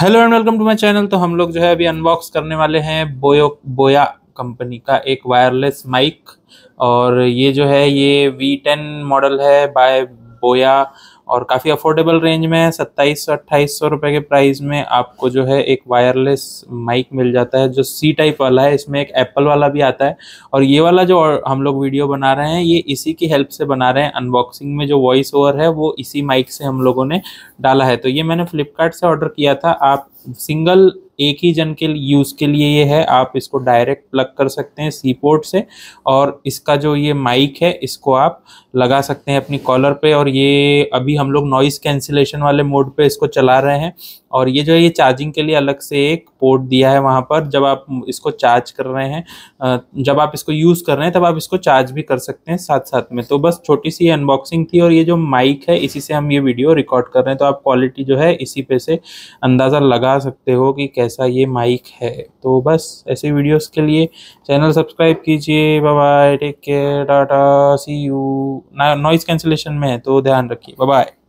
hello and welcome to my channel तो हम लोग जो है अभी अनबॉक्स करने वाले हैं बोयो बोया कंपनी का एक वायरलेस माइक और ये जो है ये वी टेन मॉडल है बाय बोया और काफ़ी अफोर्डेबल रेंज में है सत्ताईस सौ अट्ठाईस सौ रुपये के प्राइस में आपको जो है एक वायरलेस माइक मिल जाता है जो सी टाइप वाला है इसमें एक एप्पल वाला भी आता है और ये वाला जो हम लोग वीडियो बना रहे हैं ये इसी की हेल्प से बना रहे हैं अनबॉक्सिंग में जो वॉइस ओवर है वो इसी माइक से हम लोगों ने डाला है तो ये मैंने फ्लिपकार्ट से ऑर्डर किया था आप सिंगल एक ही जन के यूज़ के लिए ये है आप इसको डायरेक्ट प्लग कर सकते हैं सी पोर्ट से और इसका जो ये माइक है इसको आप लगा सकते हैं अपनी कॉलर पे और ये अभी हम लोग नॉइज़ कैंसिलेशन वाले मोड पे इसको चला रहे हैं और ये जो है ये चार्जिंग के लिए अलग से एक पोर्ट दिया है वहाँ पर जब आप इसको चार्ज कर रहे हैं जब आप इसको यूज़ कर रहे हैं तब आप इसको चार्ज भी कर सकते हैं साथ साथ में तो बस छोटी सी अनबॉक्सिंग थी और ये जो माइक है इसी से हम ये वीडियो रिकॉर्ड कर रहे हैं तो आप क्वालिटी जो है इसी पे से अंदाज़ा लगा सकते हो कि कैसा ये माइक है तो बस ऐसे वीडियोज़ के लिए चैनल सब्सक्राइब कीजिए bye take care tata see you noise cancellation में है तो ध्यान रखिए बाय